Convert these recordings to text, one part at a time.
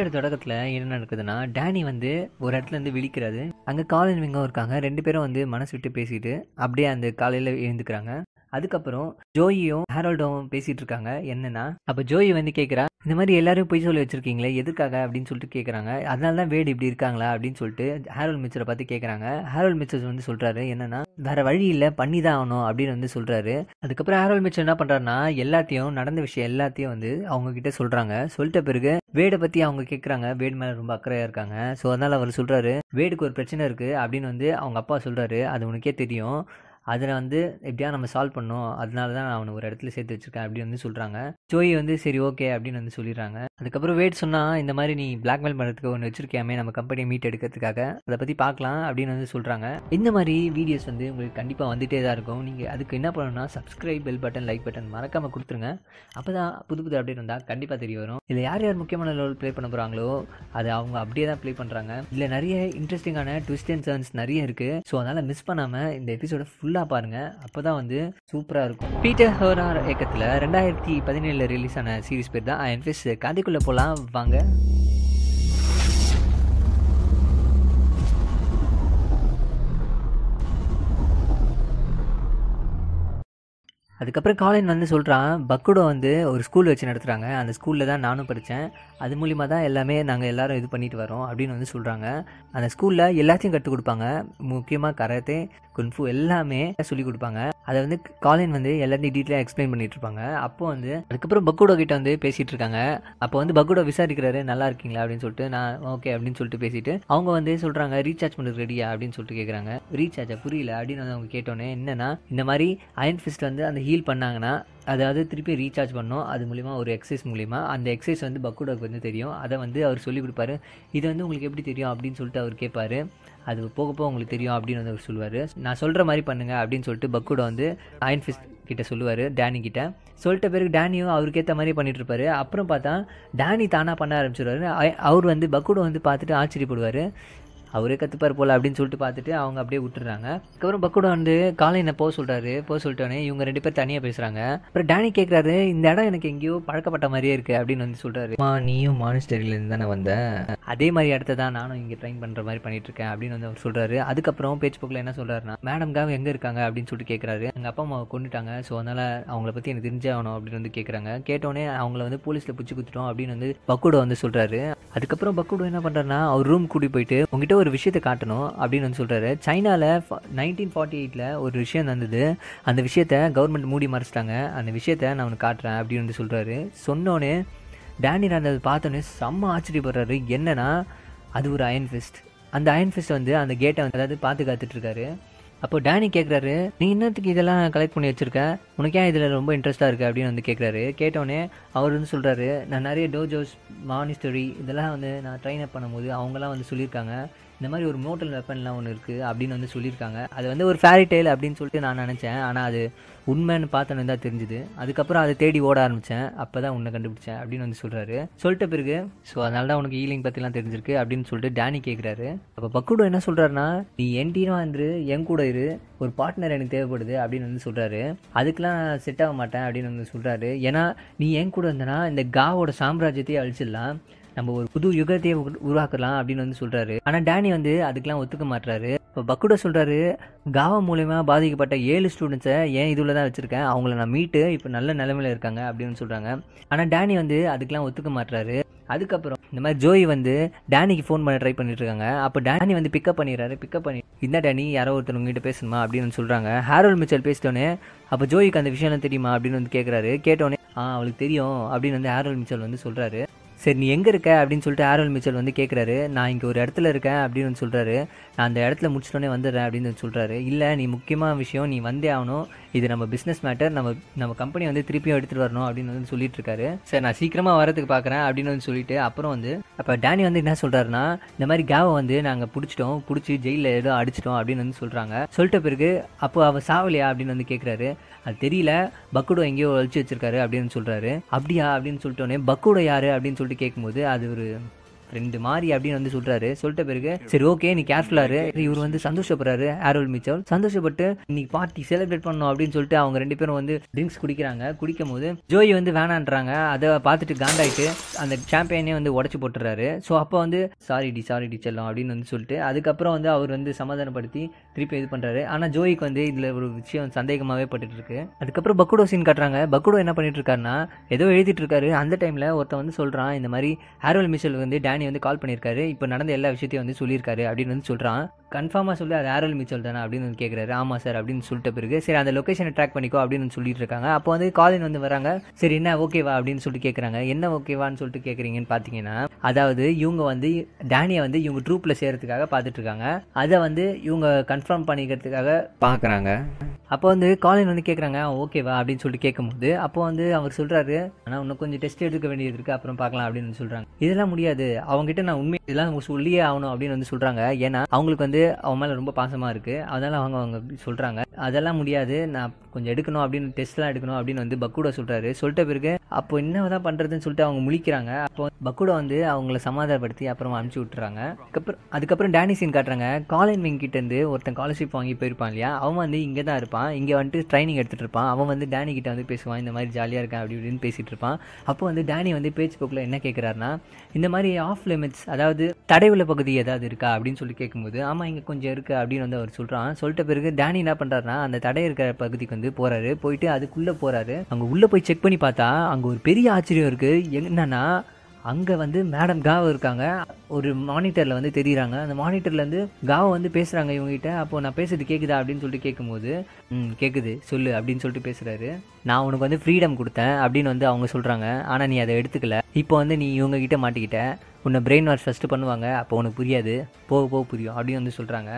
கதையோட தொடக்கத்தில் என்ன நடக்குதுன்னா டேனி வந்து ஒரு இடத்துல இருந்து விழிக்கிறாரு அங்கே காலின் விங்கம் இருக்காங்க ரெண்டு பேரும் வந்து மனசு விட்டு பேசிட்டு அப்படியே அந்த காலையில் எழுந்துக்கிறாங்க அதுக்கப்புறம் ஜோயியும் ஹேரோல்டும் பேசிட்டு இருக்காங்க என்னன்னா அப்போ ஜோயி வந்து கேட்குறா இந்த மாதிரி எல்லாரும் போய் சொல்லி வச்சிருக்கீங்களே எதுக்காக அப்படின்னு சொல்லிட்டு கேட்குறாங்க அதனால தான் வேடு இப்படி இருக்காங்களா அப்படின்னு சொல்லிட்டு ஹேரோல் மிச்சரை பார்த்து கேட்குறாங்க ஹேரோல் மிச்சர் வந்து சொல்கிறாரு என்னன்னா வேற வழி இல்லை பண்ணி தான் ஆகணும் அப்படின்னு வந்து சொல்கிறாரு அதுக்கப்புறம் ஹேரோல் மிச்சர் என்ன பண்ணுறாருன்னா எல்லாத்தையும் நடந்த விஷயம் எல்லாத்தையும் வந்து அவங்க கிட்ட சொல்கிறாங்க சொல்லிட்ட பிறகு வேடை பற்றி அவங்க கேட்குறாங்க வேடு மேலே ரொம்ப அக்கறையாக இருக்காங்க ஸோ அதனால் அவர் சொல்கிறாரு வேடுக்கு ஒரு பிரச்சனை இருக்குது அப்படின்னு வந்து அவங்க அப்பா சொல்கிறாரு அது உனக்கே தெரியும் அதில் வந்து எப்படியா நம்ம சால்வ் பண்ணோம் அதனால தான் நான் அவனை ஒரு இடத்துல சேர்த்து வச்சுருக்கேன் அப்படின்னு வந்து சொல்கிறாங்க ஜோயி வந்து சரி ஓகே அப்படின்னு வந்து சொல்லிடுறாங்க அதுக்கப்புறம் வேட் சொன்னால் இந்த மாதிரி நீ பிளாக்மெயில் பண்ணுறதுக்கு ஒன்று வச்சுருக்கியாமே நம்ம கம்பெனியை மீட் எடுக்கிறதுக்காக அதை பற்றி பார்க்கலாம் அப்படின்னு வந்து சொல்கிறாங்க இந்த மாதிரி வீடியோஸ் வந்து உங்களுக்கு கண்டிப்பாக வந்துகிட்டே தான் இருக்கும் நீங்கள் அதுக்கு என்ன பண்ணணும்னா subscribe bell button like button மறக்காமல் கொடுத்துருங்க அப்போ தான் புது புது அப்டேட் வந்தால் கண்டிப்பாக தெரிய வரும் இதில் யார் யார் முக்கியமான லெவல் ப்ளே பண்ண போகிறாங்களோ அதை அவங்க அப்படியே தான் ப்ளே பண்ணுறாங்க இதில் நிறைய இன்ட்ரெஸ்டிங்கான ட்விஸ்ட் அண்ட் சர்ன்ஸ் நிறைய இருக்குது ஸோ அதனால் மிஸ் பண்ணாமல் இந்த எபிசோட ஃபுல் ஃபுல்லாக பாருங்கள் அப்போ தான் வந்து சூப்பராக இருக்கும் பீட்டர் ஹோரார் இயக்கத்தில் ரெண்டாயிரத்தி பதினேழில் ரிலீஸ் ஆன சீரிஸ் பேர் தான் என் ஃபேஸ் கதைக்குள்ளே போகலாம் வாங்க அதுக்கப்புறம் காலேஜ் வந்து சொல்கிறான் பக்குடோ வந்து ஒரு ஸ்கூல் வச்சு நடத்துகிறாங்க அந்த ஸ்கூலில் தான் நானும் படித்தேன் அது மூலிமா தான் எல்லாமே நாங்கள் எல்லோரும் இது பண்ணிட்டு வரோம் அப்படின்னு வந்து சொல்கிறாங்க அந்த ஸ்கூலில் எல்லாத்தையும் கற்றுக் கொடுப்பாங்க முக்கியமாக கரத்தே குன்ஃபு எல்லாமே சொல்லி கொடுப்பாங்க அதை வந்து காலின் வந்து எல்லாத்தையும் டீட்டெயிலாக எக்ஸ்பிளைன் பண்ணிட்டு இருப்பாங்க அப்போ வந்து அதுக்கப்புறம் பக்குடோ கிட்ட வந்து பேசிட்டு இருக்காங்க அப்போ வந்து பக்குடோ விசாரிக்கிறாரு நல்லா இருக்கீங்களா அப்படின்னு சொல்லிட்டு நான் ஓகே அப்படின்னு சொல்லிட்டு பேசிட்டு அவங்க வந்து சொல்றாங்க ரீசார்ஜ் பண்ணுறது ரெடியா அப்படின்னு சொல்லிட்டு கேட்குறாங்க ரீசார்ஜா புரியல அப்படின்னு வந்து அவங்க கேட்டோன்னே என்னன்னா இந்த மாதிரி அயன் ஃபிஸ்ட் வந்து அந்த ஹீல் பண்ணாங்கன்னா அதாவது திருப்பி ரீசார்ஜ் பண்ணோம் அது மூலிமா ஒரு எக்ஸசைஸ் மூலிமா அந்த எக்ஸசைஸ் வந்து பக்குடோக்கு வந்து தெரியும் அதை வந்து அவர் சொல்லி கொடுப்பாரு இது வந்து உங்களுக்கு எப்படி தெரியும் அப்படின்னு சொல்லிட்டு அவர் கேட்பாரு அது போக போக உங்களுக்கு தெரியும் அப்படின்னு வந்து அவர் சொல்லுவார் நான் சொல்கிற மாதிரி பண்ணுங்கள் அப்படின்னு சொல்லிட்டு பக்கூட வந்து அயன் ஃபிஸ்ட் கிட்ட சொல்லுவார் டேனி கிட்ட சொல்லிட்ட பிறகு டேனியும் அவருக்கு மாதிரி பண்ணிட்டு இருப்பாரு அப்புறம் பார்த்தா டேனி தானாக பண்ண ஆரம்பிச்சிடுவாரு அவர் வந்து பக்கூட வந்து பார்த்துட்டு ஆச்சரியப்படுவார் அவரே கற்றுப்பார் போல் அப்படின்னு சொல்லிட்டு பார்த்துட்டு அவங்க அப்படியே விட்டுறாங்க அதுக்கப்புறம் பக்குடா வந்து காலை என்ன போக சொல்கிறாரு போக சொல்லிட்டோன்னே இவங்க ரெண்டு பேர் தனியாக பேசுகிறாங்க அப்புறம் டேனி கேட்குறாரு இந்த இடம் எனக்கு எங்கேயோ பழக்கப்பட்ட மாதிரியே இருக்குது அப்படின்னு வந்து சொல்கிறாரு மா நீயும் மானிஸ்டரிலேருந்து தானே வந்தேன் அதே மாதிரி இடத்த தான் நானும் இங்கே ட்ரைன் பண்ணுற மாதிரி பண்ணிட்டுருக்கேன் அப்படின்னு வந்து அவர் சொல்கிறாரு அதுக்கப்புறம் பேச்சு போக்கில் என்ன சொல்கிறாருன்னா மேடம்காக எங்கே இருக்காங்க அப்படின்னு சொல்லிட்டு கேட்குறாரு எங்கள் அப்பா அம்மாவை கொண்டுட்டாங்க ஸோ அதனால் அவங்கள பற்றி எனக்கு தெரிஞ்சாகணும் அப்படின்னு வந்து கேட்குறாங்க கேட்டோடனே அவங்கள வந்து போலீஸில் பிடிச்சி குத்துட்டோம் அப்படின்னு வந்து பக்குடோ வந்து சொல்கிறாரு அதுக்கப்புறம் பக்குடோ என்ன பண்ணுறாருன்னா அவர் ரூம் கூட்டி போயிட்டு உங்ககிட்ட ஒரு விஷயத்தை காட்டணும் அப்படின்னு வந்து சொல்கிறாரு சைனாவில் நைன்டீன் ஃபார்ட்டி எயிட்டில் ஒரு விஷயம் தந்தது அந்த விஷயத்த கவர்மெண்ட் மூடி மறைச்சிட்டாங்க அந்த விஷயத்த நான் உனக்கு காட்டுறேன் அப்படின்னு வந்து சொல்கிறாரு சொன்னோன்னே டேனி ராந்த் அதை பார்த்தோன்னே செம்ம ஆச்சரியப்படுறாரு என்னன்னா அது ஒரு அயன் ஃபிஸ்ட் அந்த அயன் ஃபிஸ்ட் வந்து அந்த கேட்டை வந்து அதாவது பார்த்து காத்துட்ருக்காரு அப்போ டேனி கேட்குறாரு நீ இன்னத்துக்கு இதெல்லாம் கலெக்ட் பண்ணி வச்சுருக்கேன் உனக்கே இதில் ரொம்ப இன்ட்ரெஸ்ட்டாக இருக்குது அப்படின்னு வந்து கேட்குறாரு கேட்டோடனே அவர் வந்து சொல்கிறாரு நான் நிறைய டோஜோஸ் மானிஸ்டரி இதெல்லாம் வந்து நான் ட்ரைன் அப் பண்ணும்போது அவங்களாம் வந்து சொல்லியிருக்காங்க இந்த மாதிரி ஒரு மோட்டல் வெப்பன்லாம் ஒன்று இருக்குது அப்படின்னு வந்து சொல்லியிருக்காங்க அது வந்து ஒரு ஃபேரி டெய்ல் அப்படின்னு சொல்லிட்டு நான் நினச்சேன் ஆனால் அது உண்மைன்னு பார்த்தோன்னு தான் தெரிஞ்சுது அதுக்கப்புறம் அதை தேடி ஓட ஆரம்பித்தேன் அப்போ தான் உன்னை கண்டுபிடிச்சேன் அப்படின்னு வந்து சொல்கிறாரு சொல்லிட்ட பிறகு ஸோ அதனால தான் உனக்கு ஈலிங் பற்றிலாம் தெரிஞ்சிருக்கு அப்படின்னு சொல்லிட்டு டேனி கேட்குறாரு அப்போ பக்குடு என்ன சொல்கிறாருன்னா நீ என் டீமாக என் கூட இரு ஒரு பார்ட்னர் எனக்கு தேவைப்படுது அப்படின்னு வந்து சொல்கிறாரு அதுக்கெலாம் செட் ஆக மாட்டேன் அப்படின்னு வந்து சொல்கிறாரு ஏன்னா நீ என் கூட இருந்தனா இந்த காவோட சாம்ராஜ்யத்தையே அழிச்சிடலாம் நம்ம ஒரு புது யுகத்தையே உருவாக்கலாம் அப்படின்னு வந்து சொல்கிறாரு ஆனால் டேனி வந்து அதுக்கெலாம் ஒத்துக்க மாட்டுறாரு இப்போ பக்குட சொல்கிறாரு காவா மூலயமா பாதிக்கப்பட்ட ஏழு ஸ்டூடெண்ட்ஸை ஏன் இதில் தான் வச்சுருக்கேன் அவங்கள நான் மீட்டு இப்போ நல்ல நிலமையில் இருக்காங்க அப்படின்னு சொல்கிறாங்க ஆனால் டேனி வந்து அதுக்கெலாம் ஒத்துக்க மாட்டுறாரு அதுக்கப்புறம் இந்த மாதிரி ஜோய் வந்து டேனிக்கு ஃபோன் பண்ண ட்ரை பண்ணிட்டு இருக்காங்க அப்போ டேனி வந்து பிக்கப் பண்ணிடுறாரு பிக்கப் பண்ணி இந்த டேனி யாரோ ஒருத்தர் உங்ககிட்ட பேசணுமா அப்படின்னு சொல்கிறாங்க ஹேரோல் மிச்சல் பேசிட்டோன்னே அப்போ ஜோய்க்கு அந்த விஷயம்லாம் தெரியுமா அப்படின்னு வந்து கேட்குறாரு கேட்டோன்னே ஆ அவளுக்கு தெரியும் அப்படின்னு வந்து ஹேரோல் மிச்சல் வந்து சொல்கிறாரு சரி நீ எங்கே இருக்க அப்படின்னு சொல்லிட்டு ஆரோல் மிச்சல் வந்து கேட்குறாரு நான் இங்கே ஒரு இடத்துல இருக்கேன் அப்படின்னு சொல்கிறாரு நான் அந்த இடத்துல முடிச்சிட்டோன்னே வந்துடுறேன் அப்படின்னு சொல்கிறாரு இல்லை நீ முக்கியமான விஷயம் நீ வந்தே ஆகணும் இது நம்ம பிஸ்னஸ் மேட்டர் நம்ம நம்ம கம்பெனி வந்து திருப்பியும் எடுத்துகிட்டு வரணும் அப்படின்னு வந்து சொல்லிட்டு இருக்காரு சரி நான் சீக்கிரமாக வரதுக்கு பார்க்குறேன் அப்படின்னு வந்து சொல்லிட்டு அப்புறம் வந்து அப்போ டேனி வந்து என்ன சொல்கிறாருன்னா இந்த மாதிரி கேவை வந்து நாங்கள் பிடிச்சிட்டோம் பிடிச்சி ஜெயிலில் ஏதோ அடிச்சிட்டோம் அப்படின்னு வந்து சொல்கிறாங்க சொல்லிட்ட பிறகு அப்போ அவள் சாவலையா அப்படின்னு வந்து கேட்குறாரு அது தெரியல பக்குடோ எங்கேயோ ஒழிச்சு வச்சிருக்காரு அப்படின்னு சொல்கிறாரு அப்படியா அப்படின்னு சொல்லிட்டோன்னே பக்குடோ யார் அப்படின்னு சொல்லிட்டு கேட்கும்போது அது ஒரு ரெண்டு மாதிரி அப்படின்னு வந்து சொல்றாரு சொல்லிட்ட பிறகு சரி ஓகே நீ கேர்ஃபுல்லாரு இவர் வந்து சந்தோஷப்படுறாரு ஆரோல் மிச்சல் சந்தோஷப்பட்டு இன்னைக்கு பார்ட்டி செலிப்ரேட் பண்ணும் அப்படின்னு சொல்லிட்டு அவங்க ரெண்டு பேரும் வந்து ட்ரிங்க்ஸ் குடிக்கிறாங்க குடிக்கும் போது ஜோய் வந்து வேணான்றாங்க அதை பார்த்துட்டு காண்டாயிட்டு அந்த சாம்பியனே வந்து உடச்சு போட்டுறாரு ஸோ அப்போ வந்து சாரி டி சாரி டி செல்லம் அப்படின்னு வந்து சொல்லிட்டு அதுக்கப்புறம் வந்து அவர் வந்து சமாதானப்படுத்தி திருப்பி இது பண்ணுறாரு ஆனால் ஜோயிக்கு வந்து இதில் ஒரு விஷயம் சந்தேகமாகவே பட்டுருக்கு அதுக்கப்புறம் பக்குடோ சீன் காட்டுறாங்க பக்குடோ என்ன பண்ணிட்டு ஏதோ எழுதிட்டு இருக்காரு அந்த டைமில் ஒருத்தன் வந்து சொல்கிறான் இந்த மாதிரி ஹேர்வல் மிஷல் வந்து டேனி வந்து கால் பண்ணியிருக்காரு இப்போ நடந்த எல்லா விஷயத்தையும் வந்து சொல்லியிருக்காரு அப்படின்னு வந்து சொல்கிறான் கன்ஃபார்மாக சொல்லி அது ஆரோல் மிச்சல் தானே அப்படின்னு கேட்குறாரு ஆமாம் சார் அப்படின்னு சொல்லிட்ட பிறகு சரி அந்த லொக்கேஷனை ட்ராக் பண்ணிக்கோ அப்படின்னு சொல்லிட்டு இருக்காங்க அப்போ வந்து காலின் வந்து வராங்க சரி என்ன ஓகேவா அப்படின்னு சொல்லிட்டு கேட்குறாங்க என்ன ஓகேவான்னு சொல்லிட்டு கேட்குறீங்கன்னு பார்த்தீங்கன்னா அதாவது இவங்க வந்து டேனியை வந்து இவங்க ட்ரூப்பில் சேர்கிறதுக்காக பார்த்துட்டு இருக்காங்க அதை வந்து இவங்க கன்ஃபார்ம் பண்ணிக்கிறதுக்காக பார்க்குறாங்க அப்போ வந்து காலின் வந்து கேட்குறாங்க ஓகேவா அப்படின்னு சொல்லிட்டு கேட்கும்போது அப்போ வந்து அவர் சொல்கிறாரு ஆனால் இன்னும் கொஞ்சம் டெஸ்ட் எடுக்க வேண்டியது இருக்குது அப்புறம் பார்க்கலாம் அப்படின்னு சொல்கிறாங்க இதெல்லாம் முடியாது அவங்ககிட்ட நான் உண்மை இதெல்லாம் சொல்லியே ஆகணும் அப்படின்னு வந்து சொல்கிறாங்க ஏன்னா அவங்களுக்கு வந்து வந்து அவன் மேலே ரொம்ப பாசமாக இருக்குது அதனால் அவங்க அவங்க சொல்கிறாங்க அதெல்லாம் முடியாது நான் கொஞ்சம் எடுக்கணும் அப்படின்னு டெஸ்ட்லாம் எடுக்கணும் அப்படின்னு வந்து பக்கூடா சொல்கிறாரு சொல்லிட்ட பிறகு அப்போ என்ன தான் பண்ணுறதுன்னு சொல்லிட்டு அவங்க முழிக்கிறாங்க அப்போ பக்கூடா வந்து அவங்கள சமாதானப்படுத்தி அப்புறம் அனுப்பிச்சி விட்டுறாங்க அதுக்கப்புறம் அதுக்கப்புறம் டேனி சீன் காட்டுறாங்க காலின் விங் கிட்டேருந்து ஒருத்தன் ஸ்காலர்ஷிப் வாங்கி போயிருப்பான் இல்லையா அவன் வந்து இங்கே தான் இருப்பான் இங்கே வந்துட்டு ட்ரைனிங் எடுத்துகிட்டு இருப்பான் அவன் வந்து டேனி கிட்ட வந்து பேசுவான் இந்த மாதிரி ஜாலியாக இருக்கான் அப்படி இப்படின்னு பேசிகிட்டு இருப்பான் அப்போ வந்து டேனி வந்து பேச்சு போக்கில் என்ன கேட்குறாருன்னா இந்த மாதிரி ஆஃப் லிமிட்ஸ் அதாவது தடை உள்ள பகுதி ஏதாவது இருக்கா அப்படின்னு சொல்லி கேட்கும்போது ஆமாம் இங்கே கொஞ்சம் இருக்குது அப்படின்னு வந்து அவர் சொல்கிறான் சொல்லிட்ட பிறகு டேனி என்ன பண்ணுறாருனா அந்த தடை இருக்கிற பகுதிக்கு வந்து போகிறாரு போயிட்டு அதுக்குள்ளே போகிறாரு அங்கே உள்ளே போய் செக் பண்ணி பார்த்தா அங்கே ஒரு பெரிய ஆச்சரியம் இருக்குது என்னன்னா அங்கே வந்து மேடம் காவ் இருக்காங்க ஒரு மானிட்டரில் வந்து தெரியுறாங்க அந்த மானிட்டர்லேருந்து காவ வந்து பேசுகிறாங்க இவங்ககிட்ட அப்போது நான் பேசுறது கேட்குதா அப்படின்னு சொல்லிட்டு கேட்கும்போது ம் கேட்குது சொல்லு அப்படின்னு சொல்லிட்டு பேசுகிறாரு நான் உனக்கு வந்து ஃப்ரீடம் கொடுத்தேன் அப்படின்னு வந்து அவங்க சொல்கிறாங்க ஆனால் நீ அதை எடுத்துக்கல இப்போ வந்து நீ கிட்டே மாட்டிக்கிட்ட உன்னை பிரெயின் வாஷ் ஃபஸ்ட்டு பண்ணுவாங்க அப்போ உனக்கு புரியாது போக போக புரியும் அப்படின்னு வந்து சொல்கிறாங்க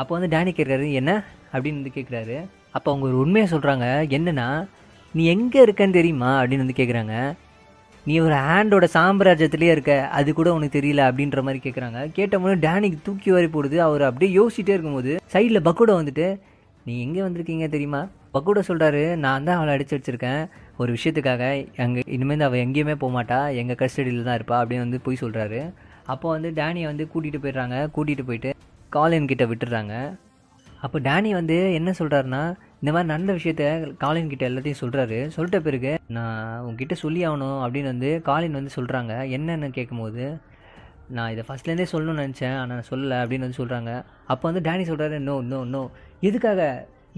அப்போ வந்து டேனி கேட்குறாரு என்ன அப்படின்னு வந்து கேட்குறாரு அப்போ அவங்க ஒரு உண்மையை சொல்கிறாங்க என்னென்னா நீ எங்கே இருக்கன்னு தெரியுமா அப்படின்னு வந்து கேட்குறாங்க நீ ஒரு ஆண்டோட சாம்ராஜ்யத்திலே இருக்க அது கூட உனக்கு தெரியல அப்படின்ற மாதிரி கேட்குறாங்க கேட்டபோது டேனிக்கு தூக்கி வாரி போடுது அவர் அப்படியே யோசிச்சுட்டே இருக்கும்போது சைடில் பக்கோடா வந்துட்டு நீ எங்கே வந்திருக்கீங்க தெரியுமா பக்கோடா சொல்கிறாரு நான் தான் அவளை அடிச்சு வச்சுருக்கேன் ஒரு விஷயத்துக்காக எங்கே இனிமேல் அவள் எங்கேயுமே போகமாட்டா எங்கள் கஸ்டடியில் தான் இருப்பா அப்படின்னு வந்து போய் சொல்கிறாரு அப்போ வந்து டேனியை வந்து கூட்டிகிட்டு போயிடுறாங்க கூட்டிகிட்டு போயிட்டு காலின் கிட்ட விட்டுறாங்க அப்போ டேனி வந்து என்ன சொல்கிறாருன்னா இந்த மாதிரி நடந்த விஷயத்த காலின் கிட்ட எல்லாத்தையும் சொல்கிறாரு சொல்லிட்ட பிறகு நான் உங்ககிட்ட சொல்லி ஆகணும் அப்படின்னு வந்து காலின் வந்து சொல்கிறாங்க என்னென்னு கேட்கும்போது நான் இதை ஃபஸ்ட்லேருந்தே சொல்லணும்னு நினச்சேன் ஆனால் சொல்லலை அப்படின்னு வந்து சொல்கிறாங்க அப்போ வந்து டேனி சொல்கிறாரு நோ நோ நோ எதுக்காக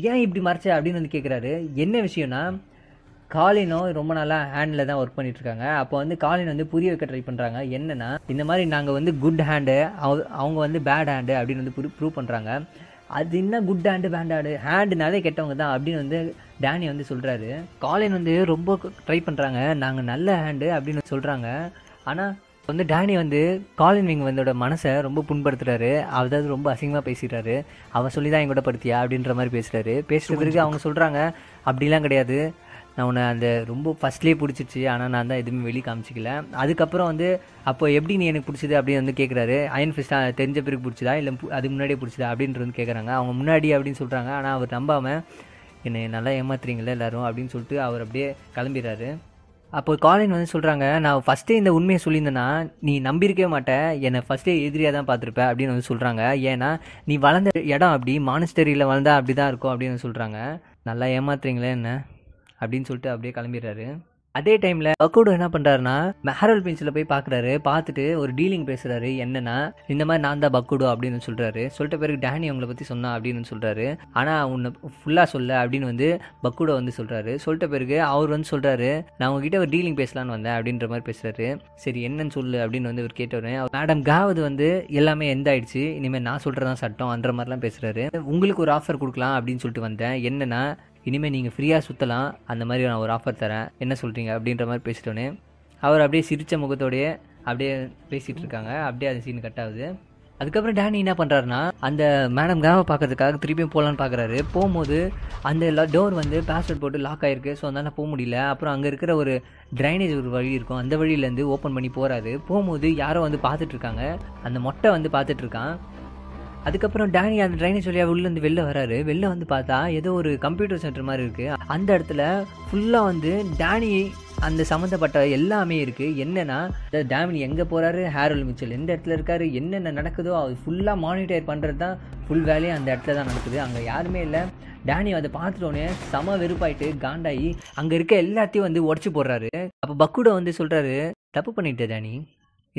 ஏன் இப்படி மறைச்ச அப்படின்னு வந்து கேட்குறாரு என்ன விஷயம்னா காலினும் ரொம்ப நாளாக ஹேண்டில் தான் ஒர்க் பண்ணிகிட்ருக்காங்க அப்போ வந்து காலின் வந்து புரிய வைக்க ட்ரை பண்ணுறாங்க என்னென்னா இந்த மாதிரி நாங்கள் வந்து குட் ஹேண்டு அவங்க வந்து பேட் ஹேண்டு அப்படின்னு வந்து ப்ரூவ் பண்ணுறாங்க அது என்ன குட் ஹேண்டு பேண்டாடு ஹேண்டுனாலே கெட்டவங்க தான் அப்படின்னு வந்து டேனி வந்து சொல்கிறாரு காலின் வந்து ரொம்ப ட்ரை பண்ணுறாங்க நாங்கள் நல்ல ஹேண்டு அப்படின்னு சொல்கிறாங்க ஆனால் வந்து டேனி வந்து காலின் விங் வந்தோட மனசை ரொம்ப புண்படுத்துறாரு அதாவது ரொம்ப அசிங்கமாக பேசிடுறாரு அவன் சொல்லி தான் என் கூட படுத்தியா அப்படின்ற மாதிரி பேசுகிறாரு பேசுகிற பிறகு அவங்க சொல்கிறாங்க அப்படிலாம் கிடையாது நான் உன்னை அந்த ரொம்ப ஃபஸ்ட்லேயே பிடிச்சிருச்சு ஆனால் நான் தான் எதுவுமே வெளியே காமிச்சிக்கல அதுக்கப்புறம் வந்து அப்போ எப்படி நீ எனக்கு பிடிச்சது அப்படின்னு வந்து கேட்குறாரு அயன் ஃபிஸ்டாக தெரிஞ்ச பிறகு பிடிச்சதா இல்லை அதுக்கு முன்னாடியே பிடிச்சதா அப்படின்ட்டு வந்து கேட்குறாங்க அவங்க முன்னாடி அப்படின்னு சொல்கிறாங்க ஆனால் அவர் நம்பாமல் என்னை நல்லா ஏமாத்துறீங்களே எல்லோரும் அப்படின்னு சொல்லிட்டு அவர் அப்படியே கிளம்பிடுறாரு அப்போ காலின் வந்து சொல்கிறாங்க நான் ஃபஸ்ட்டே இந்த உண்மையை சொல்லியிருந்தேன்னா நீ நம்பியிருக்கவே மாட்டேன் என்னை ஃபஸ்ட்டே எதிரியாக தான் பார்த்துருப்பேன் அப்படின்னு வந்து சொல்கிறாங்க ஏன்னா நீ வளர்ந்த இடம் அப்படி மானிஸ்டரியில் வளர்ந்தா அப்படி தான் இருக்கும் அப்படின்னு சொல்கிறாங்க நல்லா ஏமாத்துறீங்களே என்ன அப்படின்னு சொல்லிட்டு அப்படியே கிளம்பிடுறாரு அதே டைமில் அக்கோடு என்ன பண்ணுறாருன்னா ஹெரல் பிரின்ஸில் போய் பார்க்குறாரு பார்த்துட்டு ஒரு டீலிங் பேசுகிறாரு என்னென்னா இந்த மாதிரி நான் தான் பக்குடு அப்படின்னு சொல்கிறாரு சொல்லிட்ட பிறகு டேனி அவங்கள பற்றி சொன்னா அப்படின்னு சொல்கிறாரு ஆனால் உன்னை ஃபுல்லாக சொல்ல அப்படின்னு வந்து பக்குடோ வந்து சொல்கிறாரு சொல்லிட்ட பிறகு அவர் வந்து சொல்கிறாரு நான் உங்ககிட்ட ஒரு டீலிங் பேசலான்னு வந்தேன் அப்படின்ற மாதிரி பேசுகிறாரு சரி என்னன்னு சொல்லு அப்படின்னு வந்து அவர் கேட்டவுடனே மேடம் காவது வந்து எல்லாமே எந்த ஆயிடுச்சு இனிமேல் நான் சொல்கிறதான் சட்டம் அந்த மாதிரிலாம் பேசுகிறாரு உங்களுக்கு ஒரு ஆஃபர் கொடுக்கலாம் அப்படின்னு சொல்லிட்டு வந்தேன் என்னென்னா இனிமேல் நீங்கள் ஃப்ரீயாக சுற்றலாம் அந்த மாதிரி நான் ஒரு ஆஃபர் தரேன் என்ன சொல்கிறீங்க அப்படின்ற மாதிரி பேசிட்டோன்னே அவர் அப்படியே சிரித்த முகத்தோடைய அப்படியே பேசிகிட்டு இருக்காங்க அப்படியே அது சீன் கட் ஆகுது அதுக்கப்புறம் டேனி என்ன பண்ணுறாருன்னா அந்த மேடம் கிராமம் பார்க்கறதுக்காக திருப்பியும் போகலான்னு பார்க்குறாரு போகும்போது அந்த டோர் வந்து பாஸ்வேர்ட் போட்டு லாக் ஆகிருக்கு ஸோ அதனால் போக முடியல அப்புறம் அங்கே இருக்கிற ஒரு ட்ரைனேஜ் ஒரு வழி இருக்கும் அந்த வழியிலேருந்து ஓப்பன் பண்ணி போகிறாரு போகும்போது யாரோ வந்து பார்த்துட்ருக்காங்க அந்த மொட்டை வந்து பார்த்துட்ருக்கான் அதுக்கப்புறம் டேனி அந்த ட்ரைனேஜ் வழியாக உள்ள வந்து வெளில வராரு வெளில வந்து பார்த்தா ஏதோ ஒரு கம்ப்யூட்டர் சென்டர் மாதிரி இருக்குது அந்த இடத்துல ஃபுல்லாக வந்து டேனி அந்த சம்மந்தப்பட்ட எல்லாமே இருக்குது என்னென்னா டேமினி எங்கே போகிறாரு ஹேரோல் மிச்சல் எந்த இடத்துல இருக்காரு என்னென்ன நடக்குதோ அது ஃபுல்லாக மானிட்டர் பண்ணுறது தான் ஃபுல் வேலையே அந்த இடத்துல தான் நடக்குது அங்கே யாருமே இல்லை டேனி அதை பார்த்துட்டோன்னே செம வெறுப்பாயிட்டு காண்டாயி அங்கே இருக்க எல்லாத்தையும் வந்து உடச்சி போடுறாரு அப்போ பக்குடோ வந்து சொல்கிறாரு தப்பு பண்ணிட்டேன் டேனி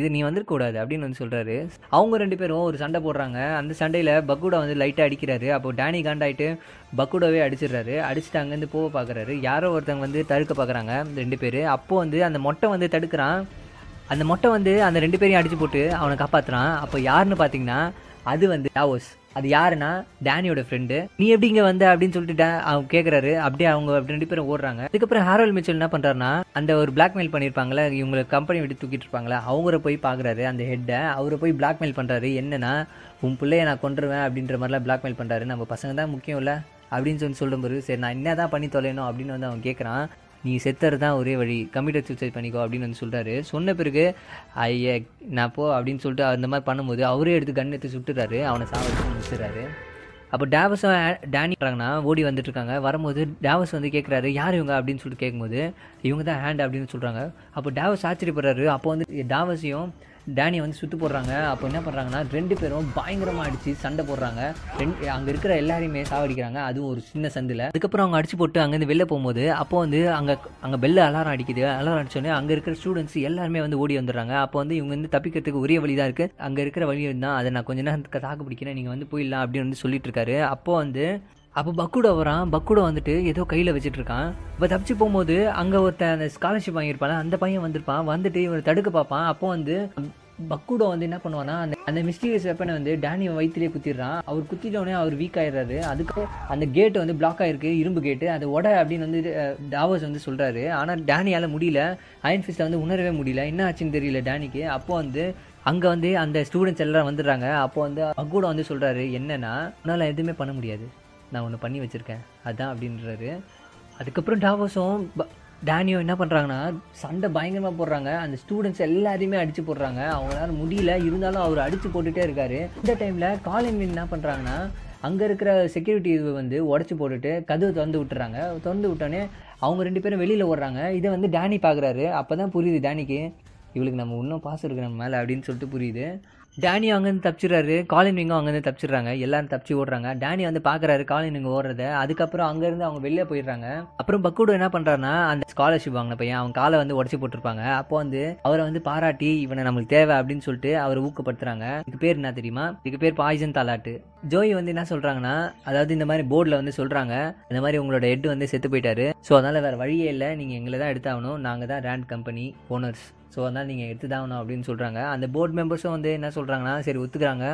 இது நீ வந்துருக்கக்கூடாது அப்படின்னு வந்து சொல்கிறாரு அவங்க ரெண்டு பேரும் ஒரு சண்டை போடுறாங்க அந்த சண்டையில் பக்குடா வந்து லைட்டாக அடிக்கிறாரு அப்போ டேனி காண்டாயிட்டு பக்குடாவே அடிச்சிடுறாரு அடிச்சுட்டு அங்கேருந்து போக பார்க்குறாரு யாரோ ஒருத்தவங்க வந்து தடுக்க பார்க்குறாங்க ரெண்டு பேர் அப்போது வந்து அந்த மொட்டை வந்து தடுக்கிறான் அந்த மொட்டை வந்து அந்த ரெண்டு பேரையும் அடிச்சு போட்டு அவனை காப்பாற்றுறான் அப்போ யாருன்னு பார்த்தீங்கன்னா அது வந்து டாவோஸ் அது யாருன்னா டேனியோட ஃப்ரெண்டு நீ எப்படி இங்க வந்த அப்படின்னு சொல்லிட்டு அவங்க கேட்குறாரு அப்படியே அவங்க அப்படி ரெண்டு பேரும் ஓடுறாங்க அதுக்கப்புறம் ஹேரோல் மிச்சல் என்ன பண்ணுறாருன்னா அந்த ஒரு பிளாக்மெயில் பண்ணியிருப்பாங்களே இவங்களை கம்பெனி விட்டு தூக்கிட்டு இருப்பாங்களா அவங்கள போய் பாக்குறாரு அந்த ஹெட்டை அவரை போய் பிளாக்மெயில் பண்ணுறாரு என்னன்னா உன் பிள்ளைய நான் கொண்டுருவேன் அப்படின்ற மாதிரிலாம் பிளாக்மெயில் பண்ணுறாரு நம்ம பசங்க தான் முக்கியம் இல்லை அப்படின்னு சொல்லி சொல்லும்போது சரி நான் என்ன தான் பண்ணி தொலைணும் அப்படின்னு வந்து அவன் கேட்குறான் நீ செத்துறது தான் ஒரே வழி கம்ப்யூட்டர் சூசைட் பண்ணிக்கோ அப்படின்னு வந்து சொல்கிறாரு சொன்ன பிறகு ஐய நான் போ அப்படின்னு சொல்லிட்டு அந்த மாதிரி பண்ணும்போது அவரே எடுத்து கன் எடுத்து சுட்டுறாரு அவனை சாவடிச்சு முடிச்சுறாரு அப்போ டேவஸும் டேனி வராங்கன்னா ஓடி வந்துட்டுருக்காங்க வரும்போது டேவஸ் வந்து கேட்குறாரு யார் இவங்க அப்படின்னு சொல்லிட்டு கேட்கும்போது இவங்க தான் ஹேண்ட் அப்படின்னு சொல்கிறாங்க அப்போ டேவஸ் ஆச்சரியப்படுறாரு அப்போ வந்து டேவஸையும் டேனியை வந்து சுற்று போடுறாங்க அப்போ என்ன பண்ணுறாங்கன்னா ரெண்டு பேரும் பயங்கரமாக அடித்து சண்டை போடுறாங்க ரெண்டு அங்கே இருக்கிற எல்லாரையுமே சாவடிக்கிறாங்க அதுவும் ஒரு சின்ன சந்தில் அதுக்கப்புறம் அவங்க அடிச்சு போட்டு அங்கேருந்து வெளில போகும்போது அப்போ வந்து அங்கே அங்கே பெல்லு அலாரம் அடிக்குது அலாரம் அடித்தோடனே அங்கே இருக்கிற ஸ்டூடெண்ட்ஸ் எல்லாருமே வந்து ஓடி வந்துடுறாங்க அப்போ வந்து இவங்க வந்து தப்பிக்கிறதுக்கு ஒரே வழி தான் இருக்குது அங்கே இருக்கிற வழி இருந்தால் அதை நான் கொஞ்ச நேரத்துக்கு தாக்கு பிடிக்கிறேன் நீங்கள் வந்து போயிடலாம் அப்படின்னு வந்து சொல்லிட்டு இருக்காரு அப்போ வந்து அப்போ பக்குடா வரான் பக்குடா வந்துட்டு ஏதோ கையில் வச்சுட்டு இருக்கான் இப்போ தப்பிச்சு போகும்போது அங்கே ஒருத்தன் அந்த ஸ்காலர்ஷிப் வாங்கியிருப்பாள் அந்த பையன் வந்திருப்பான் வந்துட்டு இவனை தடுக்க பார்ப்பான் அப்போ வந்து பக்குடோ வந்து என்ன பண்ணுவான்னா அந்த அந்த மிஸ்டீரியஸ் வெப்பனை வந்து டேனி வயிற்றுலேயே குத்திடுறான் அவர் குத்திட்டோடனே அவர் வீக் ஆயிடுறாரு அதுக்கு அந்த கேட்டு வந்து பிளாக் ஆயிருக்கு இரும்பு கேட்டு அது உட அப்படின்னு வந்து டாவர்ஸ் வந்து சொல்கிறாரு ஆனால் டேனியால் முடியல அயன் ஃபிஸ்ட்டை வந்து உணரவே முடியல என்ன ஆச்சுன்னு தெரியல டேனிக்கு அப்போ வந்து அங்கே வந்து அந்த ஸ்டூடெண்ட்ஸ் எல்லாரும் வந்துடுறாங்க அப்போ வந்து பக்குடோ வந்து சொல்கிறாரு என்னென்னா உன்னால் எதுவுமே பண்ண முடியாது நான் ஒன்று பண்ணி வச்சுருக்கேன் அதுதான் அப்படின்றாரு அதுக்கப்புறம் டாவோஸும் டேனியோ என்ன பண்ணுறாங்கன்னா சண்டை பயங்கரமாக போடுறாங்க அந்த ஸ்டூடெண்ட்ஸ் எல்லாரையுமே அடித்து போடுறாங்க அவங்களால முடியல இருந்தாலும் அவர் அடித்து போட்டுகிட்டே இருக்காரு இந்த டைமில் காலின் என்ன பண்ணுறாங்கன்னா அங்கே இருக்கிற செக்யூரிட்டி இது வந்து உடச்சி போட்டுட்டு கதவு திறந்து விட்டுறாங்க திறந்து விட்டோன்னே அவங்க ரெண்டு பேரும் வெளியில் ஓடுறாங்க இதை வந்து டேனி பார்க்குறாரு அப்போ தான் புரியுது டேனிக்கு இவளுக்கு நம்ம இன்னும் பாசம் இருக்கு நம்ம மேலே அப்படின்னு சொல்லிட்டு புரியுது டேனி அங்கேருந்து தப்பிச்சிடுறாரு காலின் விங்கும் அங்கேருந்து தப்பிச்சிடுறாங்க எல்லாரும் தப்பிச்சு ஓடுறாங்க டேனி வந்து பார்க்குறாரு காலின் விங்க ஓடுறத அதுக்கப்புறம் அங்கேருந்து அவங்க வெளியே போயிடுறாங்க அப்புறம் பக்கூடு என்ன பண்ணுறாருன்னா அந்த ஸ்காலர்ஷிப் வாங்கின பையன் அவங்க காலை வந்து உடச்சி போட்டிருப்பாங்க அப்போ வந்து அவரை வந்து பாராட்டி இவனை நம்மளுக்கு தேவை அப்படின்னு சொல்லிட்டு அவரை ஊக்கப்படுத்துறாங்க இதுக்கு பேர் என்ன தெரியுமா இதுக்கு பேர் பாய்சன் தாலாட்டு ஜோய் வந்து என்ன சொல்கிறாங்கன்னா அதாவது இந்த மாதிரி போர்டில் வந்து சொல்கிறாங்க இந்த மாதிரி உங்களோட ஹெட் வந்து செத்து போயிட்டாரு ஸோ அதனால் வேறு வழியே இல்லை நீங்கள் எங்களை தான் எடுத்தாகணும் நாங்கள் தான் ரேண்ட் கம்பெனி ஓனர்ஸ் ஸோ அதனால் நீங்கள் எடுத்து தான் ஆகணும் அப்படின்னு சொல்கிறாங்க அந்த போர்ட் மெம்பர்ஸும் வந்து என்ன சொல்கிறாங்கன்னா சரி ஒத்துக்கிறாங்க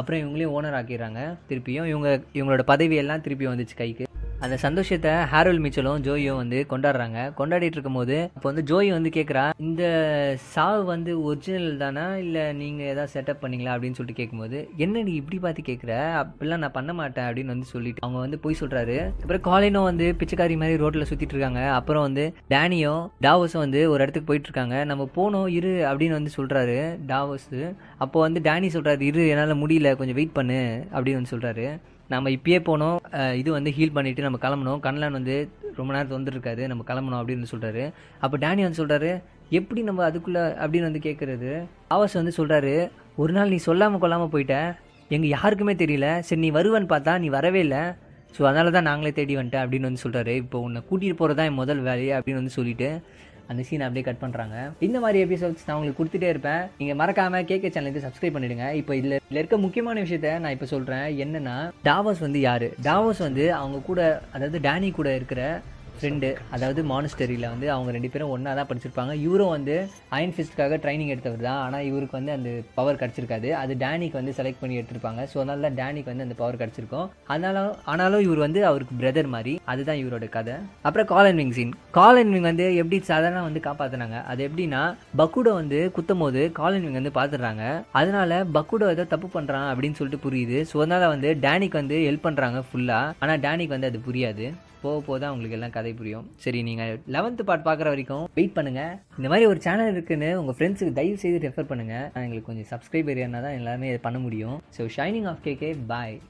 அப்புறம் இவங்களையும் ஓனர் ஆக்கிடுறாங்க திருப்பியும் இவங்க இவங்களோட பதவியெல்லாம் திருப்பி வந்துச்சு கைக்கு அந்த சந்தோஷத்தை ஹாரோல் மிச்சலும் ஜோயும் வந்து கொண்டாடுறாங்க கொண்டாடிட்டு இருக்கும்போது அப்போ வந்து ஜோய் வந்து கேட்குறா இந்த சாவு வந்து ஒரிஜினல் தானா இல்லை நீங்கள் எதாவது செட்டப் பண்ணீங்களா அப்படின்னு சொல்லிட்டு கேட்கும்போது என்ன நீ இப்படி பார்த்து கேட்குற அப்படிலாம் நான் பண்ண மாட்டேன் அப்படின்னு வந்து சொல்லிட்டு அவங்க வந்து போய் சொல்கிறாரு அப்புறம் காலினும் வந்து பிச்சைக்காரி மாதிரி ரோட்டில் சுற்றிட்டு இருக்காங்க அப்புறம் வந்து டேனியோ டாவோஸும் வந்து ஒரு இடத்துக்கு போயிட்டு இருக்காங்க நம்ம போனோம் இரு அப்படின்னு வந்து சொல்கிறாரு டாவோஸு அப்போ வந்து டேனி சொல்கிறாரு இரு என்னால் முடியல கொஞ்சம் வெயிட் பண்ணு அப்படின்னு வந்து சொல்கிறாரு நம்ம இப்பயே போனோம் இது வந்து ஹீல் பண்ணிவிட்டு நம்ம கிளம்பணும் கண்ணலான் வந்து ரொம்ப நேரம் தந்துருக்காரு நம்ம கிளம்பணும் அப்படின்னு சொல்கிறாரு அப்போ டேனி வந்து சொல்கிறாரு எப்படி நம்ம அதுக்குள்ளே அப்படின்னு வந்து கேட்குறது ஆவாஸ் வந்து சொல்கிறாரு ஒரு நாள் நீ சொல்லாமல் கொள்ளாமல் போயிட்ட எங்கள் யாருக்குமே தெரியல சரி நீ வருவன்னு பார்த்தா நீ வரவே இல்லை ஸோ அதனால தான் நாங்களே தேடி வந்துட்டேன் அப்படின்னு வந்து சொல்கிறாரு இப்போ உன்னை கூட்டிகிட்டு போகிறது என் முதல் வேலையை அப்படின்னு வந்து சொல்லிட்டு அந்த சீனை அப்படியே கட் பண்ணுறாங்க இந்த மாதிரி எபிசோட்ஸ் நான் உங்களுக்கு கொடுத்துட்டே இருப்பேன் நீங்கள் கே கே சேனலுக்கு சப்ஸ்கிரைப் பண்ணிடுங்க இப்போ இதில் இதில் இருக்க முக்கியமான விஷயத்த நான் இப்போ சொல்கிறேன் என்னென்னா டாவர்ஸ் வந்து யார் டாவர்ஸ் வந்து அவங்க கூட அதாவது டேனி கூட இருக்கிற ஃப்ரெண்டு அதாவது மானுஸ்டரியில் வந்து அவங்க ரெண்டு பேரும் ஒன்றா தான் படிச்சிருப்பாங்க இவரும் வந்து அயன் ஃபிஸ்ட்காக ட்ரைனிங் எடுத்தவர் தான் ஆனால் இவருக்கு வந்து அந்த பவர் கிடச்சிருக்காது அது டேனிக்கு வந்து செலக்ட் பண்ணி எடுத்திருப்பாங்க ஸோ அதனால தான் டேனிக்கு வந்து அந்த பவர் கிடச்சிருக்கும் அதனால ஆனாலும் இவர் வந்து அவருக்கு பிரதர் மாதிரி அதுதான் இவரோட கதை அப்புறம் Colleen Wing scene Colleen Wing வந்து எப்படி சாதாரண வந்து காப்பாற்றினாங்க அது எப்படின்னா பக்குடோ வந்து குத்தும் போது காலன் விங் வந்து பார்த்துடுறாங்க அதனால பக்குடோ ஏதோ தப்பு பண்ணுறான் அப்படின்னு சொல்லிட்டு புரியுது ஸோ அதனால வந்து டேனிக்கு வந்து ஹெல்ப் பண்ணுறாங்க ஃபுல்லாக ஆனால் டேனிக்கு வந்து அது புரியாது போக போக தான் உங்களுக்கு எல்லாம் கதை புரியும் சரி நீங்கள் லெவன்த்து பார்ட் பார்க்குற வரைக்கும் வெயிட் பண்ணுங்கள் இந்த மாதிரி ஒரு சேனல் இருக்குன்னு உங்கள் ஃப்ரெண்ட்ஸுக்கு தயவு செய்து ரெஃபர் பண்ணுங்கள் எங்களுக்கு கொஞ்சம் சப்ஸ்கிரைபர் ஏன்னா தான் எல்லாமே பண்ண முடியும் ஸோ ஷைனிங் ஆஃப் கே பாய்